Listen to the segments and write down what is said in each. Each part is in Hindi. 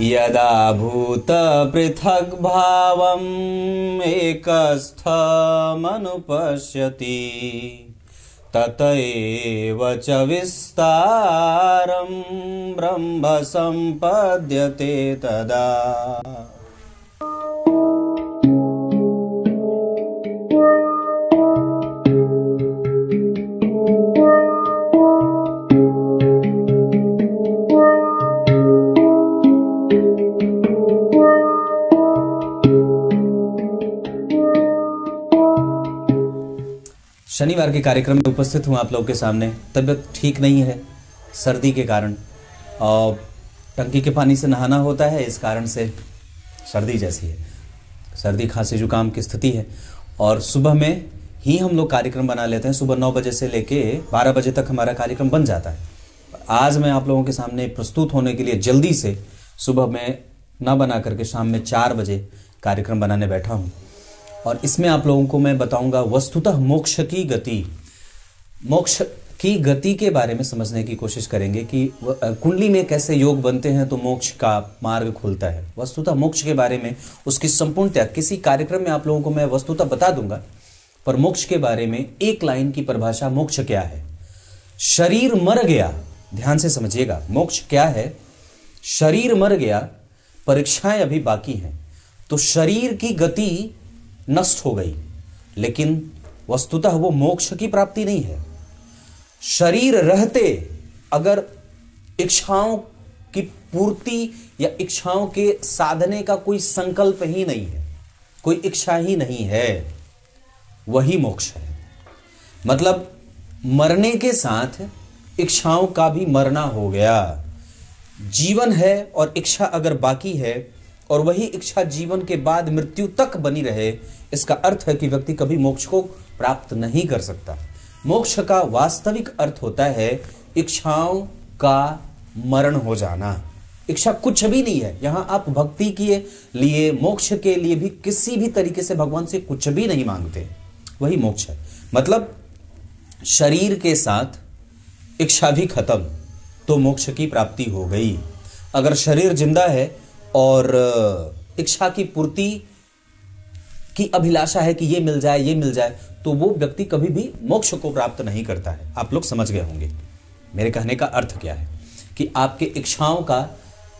यदा भूतपृथग्भावम् एकस्थमनुपश्यति तत एव च विस्तारं ब्रह्म सम्पद्यते तदा शनिवार के कार्यक्रम में उपस्थित हूँ आप लोगों के सामने तबीयत ठीक नहीं है सर्दी के कारण और टंकी के पानी से नहाना होता है इस कारण से सर्दी जैसी है सर्दी खांसी जुकाम की स्थिति है और सुबह में ही हम लोग कार्यक्रम बना लेते हैं सुबह नौ बजे से लेके बारह बजे तक हमारा कार्यक्रम बन जाता है आज मैं आप लोगों के सामने प्रस्तुत होने के लिए जल्दी से सुबह में ना बना करके शाम में चार बजे कार्यक्रम बनाने बैठा हूँ और इसमें आप लोगों को मैं बताऊंगा वस्तुतः मोक्ष की गति मोक्ष की गति के बारे में समझने की कोशिश करेंगे कि कुंडली में कैसे योग बनते हैं तो मोक्ष का मार्ग खुलता है वस्तुतः मोक्ष के बारे में उसकी संपूर्णतया किसी कार्यक्रम में आप लोगों को मैं वस्तुतः बता दूंगा पर मोक्ष के बारे में एक लाइन की परिभाषा मोक्ष क्या है शरीर मर गया ध्यान से समझिएगा मोक्ष क्या है शरीर मर गया परीक्षाएं अभी बाकी हैं तो शरीर की गति नष्ट हो गई लेकिन वस्तुतः वो मोक्ष की प्राप्ति नहीं है शरीर रहते अगर इच्छाओं की पूर्ति या इच्छाओं के साधने का कोई संकल्प ही नहीं है कोई इच्छा ही नहीं है वही मोक्ष है मतलब मरने के साथ इच्छाओं का भी मरना हो गया जीवन है और इच्छा अगर बाकी है और वही इच्छा जीवन के बाद मृत्यु तक बनी रहे इसका अर्थ है कि व्यक्ति कभी मोक्ष को प्राप्त नहीं कर सकता मोक्ष का वास्तविक अर्थ होता है इच्छाओं का मरण हो जाना इच्छा कुछ भी नहीं है यहां आप भक्ति के लिए मोक्ष के लिए भी किसी भी तरीके से भगवान से कुछ भी नहीं मांगते वही मोक्ष है मतलब शरीर के साथ इच्छा भी खत्म तो मोक्ष की प्राप्ति हो गई अगर शरीर जिंदा है और इच्छा की पूर्ति की अभिलाषा है कि ये मिल जाए ये मिल जाए तो वो व्यक्ति कभी भी मोक्ष को प्राप्त नहीं करता है आप लोग समझ गए होंगे मेरे कहने का अर्थ क्या है कि आपके इच्छाओं का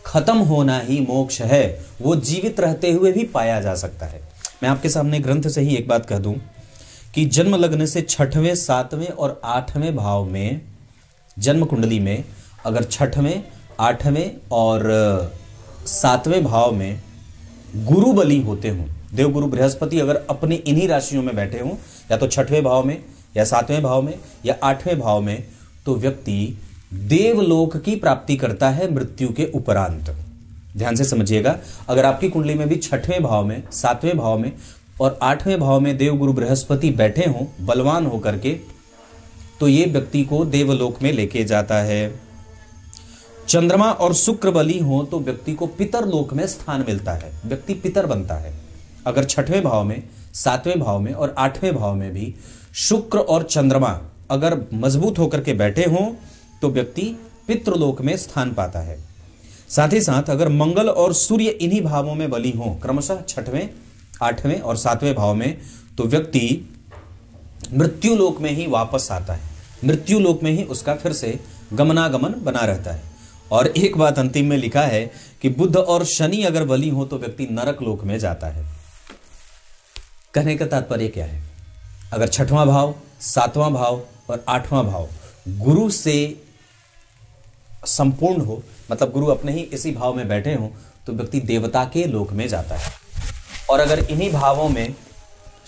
खत्म होना ही मोक्ष है वो जीवित रहते हुए भी पाया जा सकता है मैं आपके सामने ग्रंथ से ही एक बात कह दूं कि जन्म लग्न से छठवें सातवें और आठवें भाव में जन्म कुंडली में अगर छठवें आठवें और सातवें भाव में गुरु बली होते हों गुरु बृहस्पति अगर अपने इन्हीं राशियों में बैठे हों या तो छठवें भाव में या सातवें भाव में या आठवें भाव में तो व्यक्ति देवलोक की प्राप्ति करता है मृत्यु के उपरांत ध्यान से समझिएगा अगर आपकी कुंडली में भी छठवें भाव में सातवें भाव में और आठवें भाव में देव गुरु बृहस्पति बैठे हों बलवान होकर के तो ये व्यक्ति को देवलोक में लेके जाता है चंद्रमा और शुक्र बलि हो तो व्यक्ति को पितर लोक में स्थान मिलता है व्यक्ति पितर बनता है अगर छठवें भाव में सातवें भाव में और आठवें भाव में भी शुक्र और चंद्रमा अगर मजबूत होकर के बैठे हों तो व्यक्ति पितृलोक में स्थान पाता है साथ ही साथ अगर मंगल और सूर्य इन्हीं भावों में बली हों क्रमशः छठवें आठवें और सातवें भाव में तो व्यक्ति मृत्यु लोक में ही वापस आता है मृत्यु लोक में ही उसका फिर से गमनागमन बना रहता है और एक बात अंतिम में लिखा है कि बुद्ध और शनि अगर बली हो तो व्यक्ति नरक लोक में जाता है कहने का तात्पर्य क्या है अगर छठवां भाव सातवां भाव और आठवां भाव गुरु से संपूर्ण हो मतलब गुरु अपने ही इसी भाव में बैठे हों तो व्यक्ति देवता के लोक में जाता है और अगर इन्हीं भावों में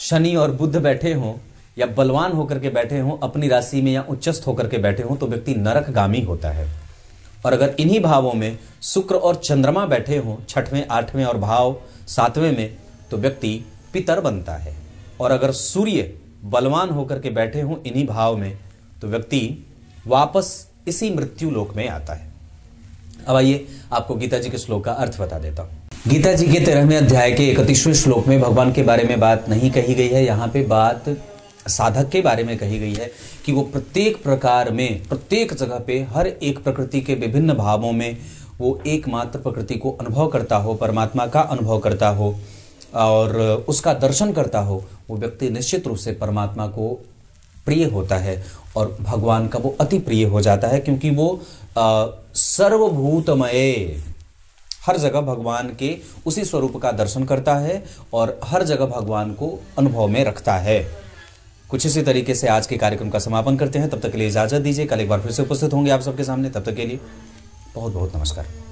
शनि और बुद्ध बैठे हों या बलवान होकर के बैठे हों अपनी राशि में या उच्चस्थ होकर के बैठे हों तो व्यक्ति नरकगामी होता है और अगर इन्हीं भावों में शुक्र और चंद्रमा बैठे हों छठवें आठवें और भाव सातवें में तो व्यक्ति पितर बनता है और अगर सूर्य बलवान होकर के बैठे हों इन्हीं भाव में तो व्यक्ति वापस इसी मृत्यु लोक में आता है अब आइए आपको गीता जी के श्लोक का अर्थ बता देता हूँ गीता जी के तेरहवें अध्याय के इकतीसवें श्लोक में भगवान के बारे में बात नहीं कही गई है यहाँ पे बात साधक के बारे में कही गई है कि वो प्रत्येक प्रकार में प्रत्येक जगह पे हर एक प्रकृति के विभिन्न भावों में वो एकमात्र प्रकृति को अनुभव करता हो परमात्मा का अनुभव करता हो और उसका दर्शन करता हो वो व्यक्ति निश्चित रूप से परमात्मा को प्रिय होता है और भगवान का वो अति प्रिय हो जाता है क्योंकि वो सर्वभूतमय हर जगह भगवान के उसी स्वरूप का दर्शन करता है और हर जगह भगवान को अनुभव में रखता है कुछ इसी तरीके से आज के कार्यक्रम का समापन करते हैं तब तक के लिए इजाजत दीजिए कल एक बार फिर से उपस्थित होंगे आप सबके सामने तब तक के लिए बहुत बहुत नमस्कार